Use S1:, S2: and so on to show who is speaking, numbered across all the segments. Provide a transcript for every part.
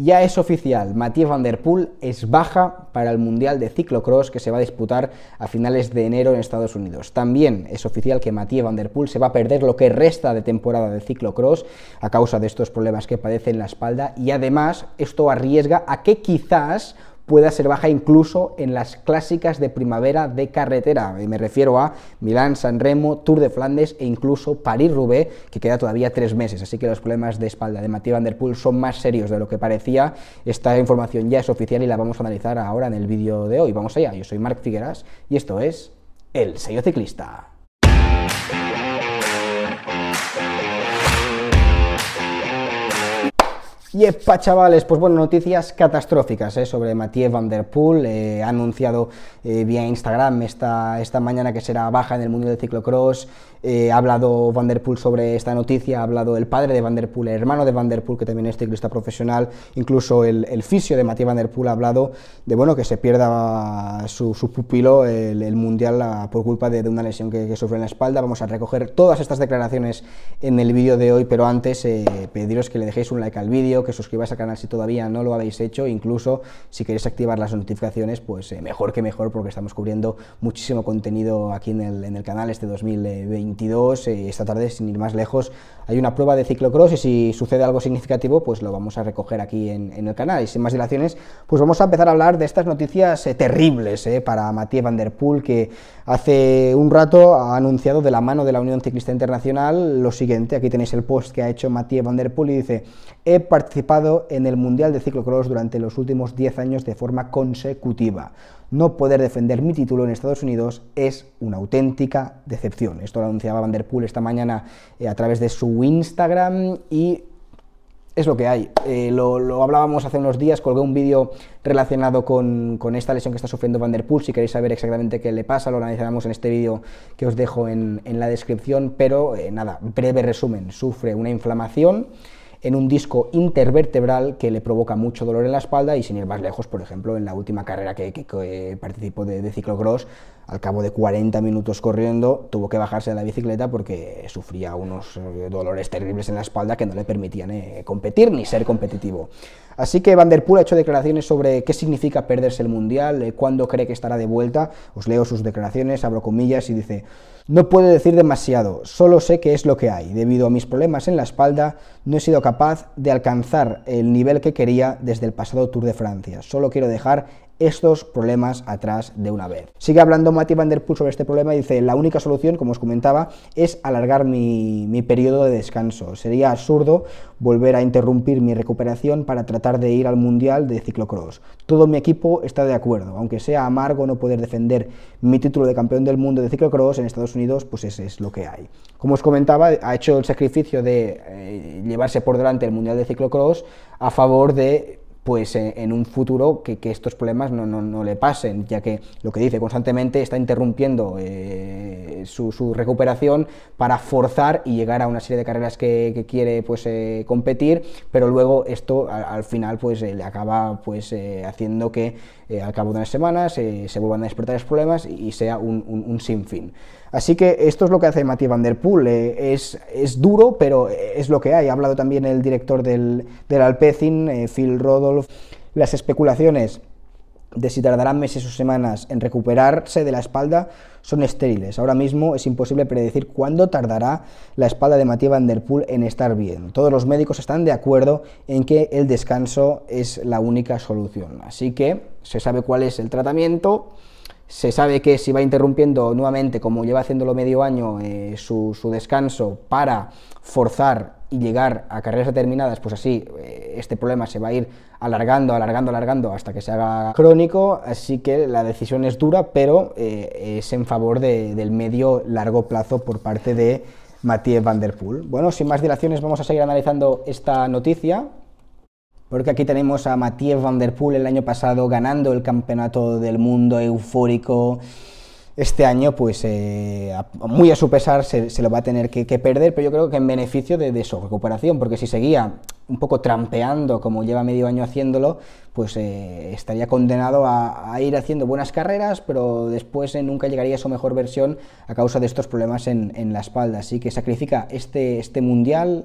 S1: Ya es oficial, Mathieu Van Der Poel es baja para el Mundial de Ciclocross que se va a disputar a finales de enero en Estados Unidos. También es oficial que Mathieu Van Der Poel se va a perder lo que resta de temporada de ciclocross a causa de estos problemas que padece en la espalda y además esto arriesga a que quizás pueda ser baja incluso en las clásicas de primavera de carretera. Me refiero a Milán, San Remo, Tour de Flandes e incluso París-Roubaix, que queda todavía tres meses. Así que los problemas de espalda de Mathieu Van Der Poel son más serios de lo que parecía. Esta información ya es oficial y la vamos a analizar ahora en el vídeo de hoy. Vamos allá, yo soy Marc Figueras y esto es El Sello Ciclista. Yepa, chavales, pues bueno, noticias catastróficas eh, sobre Mathieu Van Der Poel. Eh, ha anunciado eh, vía Instagram esta, esta mañana que será baja en el mundo del ciclocross. ha hablado Van Der Poel sobre esta noticia, ha hablado el padre de Van Der Poel, el hermano de Van Der Poel, que también es ciclista profesional, incluso el, el fisio de Mathieu Van Der Poel ha hablado de bueno, que se pierda su, pupilo el, mundial ah, por culpa de, una lesión que, que, sufre en la espalda. Vamos a recoger todas estas declaraciones en el vídeo de hoy, pero antes pediros que le dejéis un like al vídeo que suscribáis al canal si todavía no lo habéis hecho, incluso si queréis activar las notificaciones, pues eh, mejor que mejor porque estamos cubriendo muchísimo contenido aquí en el, en el canal este 2022. Eh, esta tarde, sin ir más lejos, hay una prueba de ciclocross y si sucede algo significativo, pues lo vamos a recoger aquí en, el canal. Y sin más dilaciones, pues vamos a empezar a hablar de estas noticias eh, terribles para Mathieu Van Der Poel, que hace un rato ha anunciado de la mano de la Unión Ciclista Internacional lo siguiente. Aquí tenéis el post que ha hecho Mathieu Van Der Poel y dice, he participado participado en el Mundial de Ciclocross durante los últimos 10 años de forma consecutiva. No poder defender mi título en Estados Unidos es una auténtica decepción. Esto lo anunciaba Van esta mañana eh, a través de su Instagram y es lo que hay. Eh, lo, hablábamos hace unos días, colgué un vídeo relacionado con, esta lesión que está sufriendo Van Si queréis saber exactamente qué le pasa, lo analizaremos en este vídeo que os dejo en, la descripción. Pero eh, nada, breve resumen. Sufre una inflamación en un disco intervertebral que le provoca mucho dolor en la espalda y sin ir más lejos, por ejemplo, en la última carrera que, participó de, de, ciclocross, al cabo de 40 minutos corriendo, tuvo que bajarse de la bicicleta porque sufría unos eh, dolores terribles en la espalda que no le permitían eh, competir ni ser competitivo. Así que Van der Poel ha hecho declaraciones sobre qué significa perderse el Mundial, eh, cuándo cree que estará de vuelta. Os leo sus declaraciones, abro comillas y dice... No puedo decir demasiado, solo sé que es lo que hay. Debido a mis problemas en la espalda, no he sido capaz capaz de alcanzar el nivel que quería desde el pasado Tour de Francia. Solo quiero dejar estos problemas atrás de una vez. Sigue hablando Mati Van Der Poel sobre este problema y dice, la única solución, como os comentaba, es alargar mi, periodo de descanso. Sería absurdo volver a interrumpir mi recuperación para tratar de ir al Mundial de Ciclocross. Todo mi equipo está de acuerdo, aunque sea amargo no poder defender mi título de campeón del mundo de ciclocross en Estados Unidos, pues ese es lo que hay. Como os comentaba, ha hecho el sacrificio de eh, llevarse por delante el Mundial de Ciclocross a favor de pues eh, en, un futuro que, estos problemas no, no, le pasen, ya que lo que dice constantemente está interrumpiendo eh, su, recuperación para forzar y llegar a una serie de carreras que, quiere pues, eh, competir, pero luego esto al, final pues, le acaba pues, haciendo que eh, al cabo de unas semanas eh, se vuelvan a despertar los problemas y, sea un, sin fin Así que esto es lo que hace Mathieu Van Der Poel, eh, es, es, duro, pero es lo que hay. Ha hablado también el director del, del Alpecin, Phil Rodolph, las especulaciones de si tardarán meses o semanas en recuperarse de la espalda son estériles. Ahora mismo es imposible predecir cuándo tardará la espalda de Matías Van Der en estar bien. Todos los médicos están de acuerdo en que el descanso es la única solución. Así que se sabe cuál es el tratamiento, se sabe que si va interrumpiendo nuevamente, como lleva haciéndolo medio año, eh, su descanso para forzar y llegar a carreras determinadas, pues así eh, este problema se va a ir alargando, alargando, alargando hasta que se haga crónico, así que la decisión es dura, pero eh, es en favor del medio largo plazo por parte de Mathieu Van Der Poel. Bueno, sin más dilaciones vamos a seguir analizando esta noticia, porque aquí tenemos a Mathieu Van Der Poel el año pasado ganando el Campeonato del Mundo eufórico, este año, pues eh, muy a su pesar, se, lo va a tener que, perder, pero yo creo que en beneficio de, su recuperación, porque si seguía un poco trampeando como lleva medio año haciéndolo, pues eh, estaría condenado a, ir haciendo buenas carreras, pero después eh, nunca llegaría a su mejor versión a causa de estos problemas en, la espalda. Así que sacrifica este, este mundial,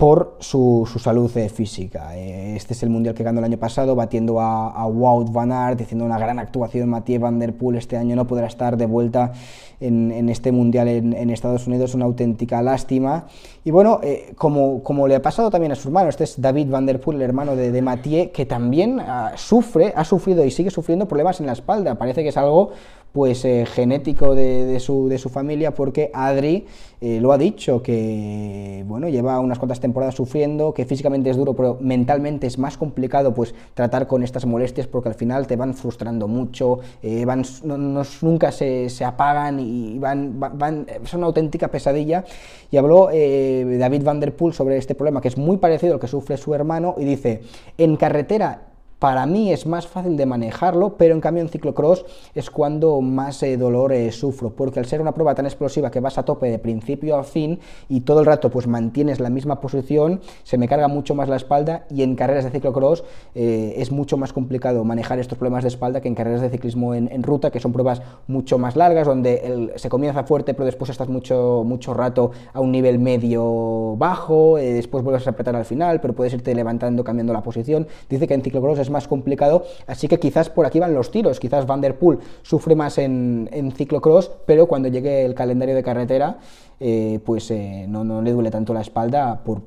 S1: por su, su salud eh, física. Eh, este es el mundial que ganó el año pasado, batiendo a, a Wout Van Aert, haciendo una gran actuación. Mathieu Van Der Poel este año no podrá estar de vuelta en, en este mundial en, en, Estados Unidos, una auténtica lástima. Y bueno, eh, como, como, le ha pasado también a su hermano, este es David Van Der Poel, el hermano de, de Mathieu, que también ah, sufre, ha sufrido y sigue sufriendo problemas en la espalda. Parece que es algo pues genético de, de, su, de, su, familia porque Adri lo ha dicho que bueno lleva unas cuantas temporadas sufriendo, que físicamente es duro, pero mentalmente es más complicado pues tratar con estas molestias porque al final te van frustrando mucho, eh, van, nunca se, apagan y van, van, una auténtica pesadilla. Y habló eh, David Poel sobre este problema que es muy parecido al que sufre su hermano y dice, en carretera para mí es más fácil de manejarlo, pero en cambio en ciclocross es cuando más eh, dolor eh, sufro, porque al ser una prueba tan explosiva que vas a tope de principio a fin y todo el rato pues mantienes la misma posición, se me carga mucho más la espalda y en carreras de ciclocross eh, es mucho más complicado manejar estos problemas de espalda que en carreras de ciclismo en, ruta, que son pruebas mucho más largas, donde se comienza fuerte pero después estás mucho, mucho rato a un nivel medio bajo, después vuelves a apretar al final, pero puedes irte levantando, cambiando la posición. Dice que en ciclocross es más complicado, así que quizás por aquí van los tiros, quizás Van Der Poel sufre más en, en ciclocross, pero cuando llegue el calendario de carretera, eh, pues eh, no, no, le duele tanto la espalda por,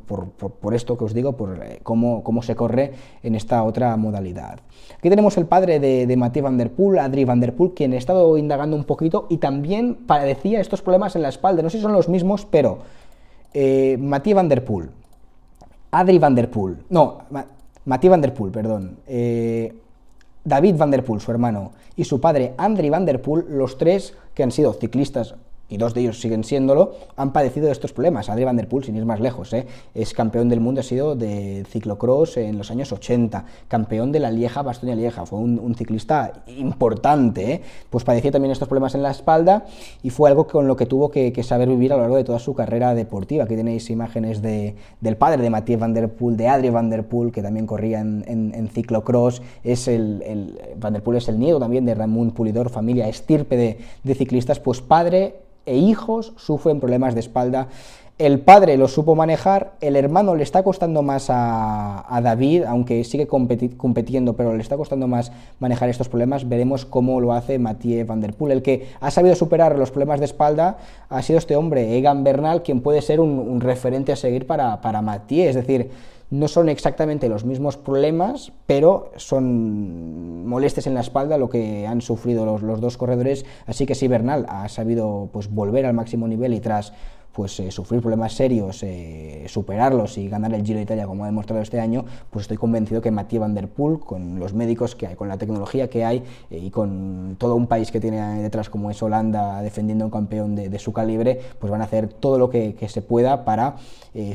S1: esto que os digo, por eh, cómo, se corre en esta otra modalidad. Aquí tenemos el padre de, de Mathieu Van Der Poel, Adri Van Der Poel, quien he estado indagando un poquito y también padecía estos problemas en la espalda, no sé si son los mismos, pero Mathieu Van Der Poel, Adri Van Der Poel, no, Matí Van Der Poel, perdón. Eh, David Van Der Poel, su hermano, y su padre Andri Van Der Poel, los tres que han sido ciclistas y dos de ellos siguen siéndolo, han padecido de estos problemas. Adri Van Der Poel, sin ir más lejos, ¿eh? es campeón del mundo, ha sido de ciclocross en los años 80, campeón de la Lieja, Bastoña Lieja, fue un, ciclista importante, ¿eh? pues padecía también estos problemas en la espalda y fue algo con lo que tuvo que, saber vivir a lo largo de toda su carrera deportiva. Aquí tenéis imágenes de, del padre de Matías Van Der Poel, de Adri Van Der Poel, que también corría en, en, ciclocross, es el, el, Van Der Poel es el nieto también de Ramón Pulidor, familia estirpe de, de ciclistas, pues padre e hijos sufren problemas de espalda. El padre lo supo manejar, el hermano le está costando más a, David, aunque sigue compitiendo, pero le está costando más manejar estos problemas. Veremos cómo lo hace Mathieu Van Der Poel. El que ha sabido superar los problemas de espalda ha sido este hombre, Egan Bernal, quien puede ser un, referente a seguir para, para Mathieu. Es decir, no son exactamente los mismos problemas, pero son molestes en la espalda lo que han sufrido los, dos corredores. Así que si Bernal ha sabido pues, volver al máximo nivel y tras pues eh, sufrir problemas serios, eh, superarlos y ganar el Giro de Italia como ha demostrado este año, pues estoy convencido que Mathieu Van Der Poel, con los médicos que hay, con la tecnología que hay eh, y con todo un país que tiene detrás como es Holanda defendiendo un campeón de, su calibre, pues van a hacer todo lo que, se pueda para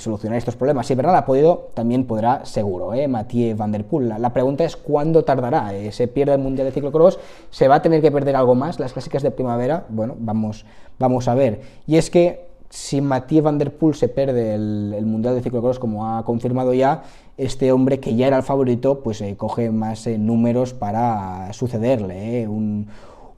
S1: solucionar estos problemas. Si Bernal ha podido, también podrá seguro, Mathieu Van Der Poel. La, pregunta es cuándo tardará. se pierde el Mundial de Ciclocross, se va a tener que perder algo más, las clásicas de primavera, bueno, vamos, vamos a ver. Y es que si Mathieu Van Der Poel se pierde el, Mundial de Ciclocross, como ha confirmado ya, este hombre que ya era el favorito, pues eh, coge más eh, números para sucederle. Eh,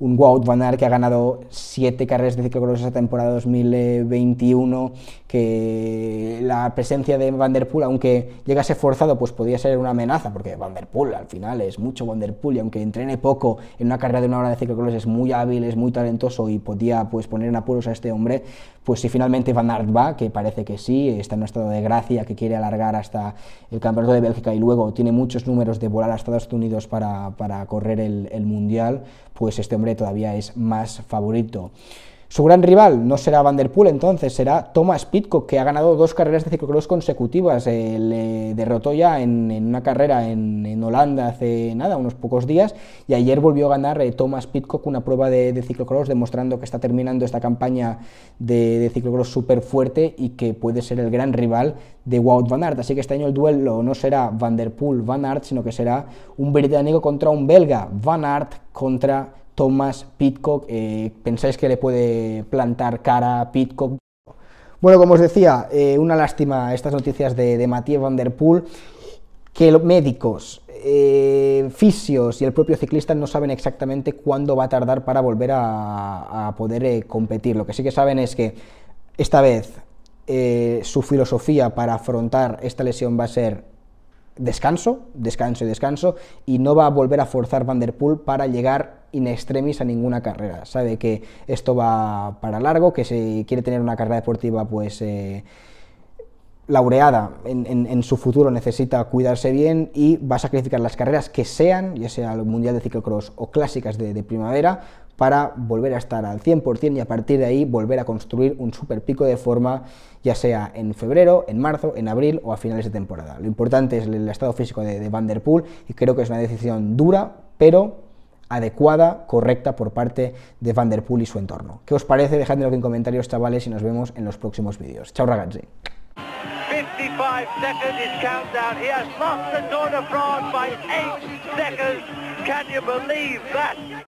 S1: un Wout Van Aert que ha ganado 7 carreras de ciclocross esa temporada 2021, que la presencia de Van Der Poel, aunque llegase forzado, pues podía ser una amenaza, porque Van Der Poel al final es mucho Van Der Poel, y aunque entrene poco en una carrera de una hora de ciclocross es muy hábil, es muy talentoso y podía pues poner en apuros a este hombre, pues si finalmente Van Aert va, que parece que sí, está en un estado de gracia, que quiere alargar hasta el campeonato de Bélgica y luego tiene muchos números de volar a Estados Unidos para, para correr el Mundial, pues este hombre todavía es más favorito. Su gran rival no será Van der Poel entonces, será Thomas Pitcock, que ha ganado dos carreras de ciclocross consecutivas. le eh, derrotó ya en, una carrera en, Holanda hace nada, unos pocos días, y ayer volvió a ganar eh, Thomas Pitcock una prueba de, ciclocross, demostrando que está terminando esta campaña de, ciclocross súper fuerte y que puede ser el gran rival de Wout Van Aert. Así que este año el duelo no será Van der Poel-Van Aert, sino que será un británico contra un belga, Van Aert contra Thomas Pitcock. Eh, ¿Pensáis que le puede plantar cara a Pitcock? Bueno, como os decía, eh, una lástima estas noticias de, de Mathieu Van Der Poel, que los médicos, eh, fisios y el propio ciclista no saben exactamente cuándo va a tardar para volver a poder competir. Lo que sí que saben es que esta vez su filosofía para afrontar esta lesión va a ser descanso, descanso y descanso, y no va a volver a forzar Vanderpool para llegar in extremis a ninguna carrera. Sabe que esto va para largo, que si quiere tener una carrera deportiva, pues... Eh, laureada en, su futuro necesita cuidarse bien y va a sacrificar las carreras que sean, ya sea el Mundial de Ciclocross o clásicas de primavera, para volver a estar al 100% y a partir de ahí volver a construir un super pico de forma, ya sea en febrero, en marzo, en abril o a finales de temporada. Lo importante es el estado físico de, Vanderpool Van Der Poel y creo que es una decisión dura, pero adecuada, correcta por parte de Van y su entorno. ¿Qué os parece? Dejadme en comentarios, chavales, y nos vemos en los próximos vídeos. Chao, ragazzi.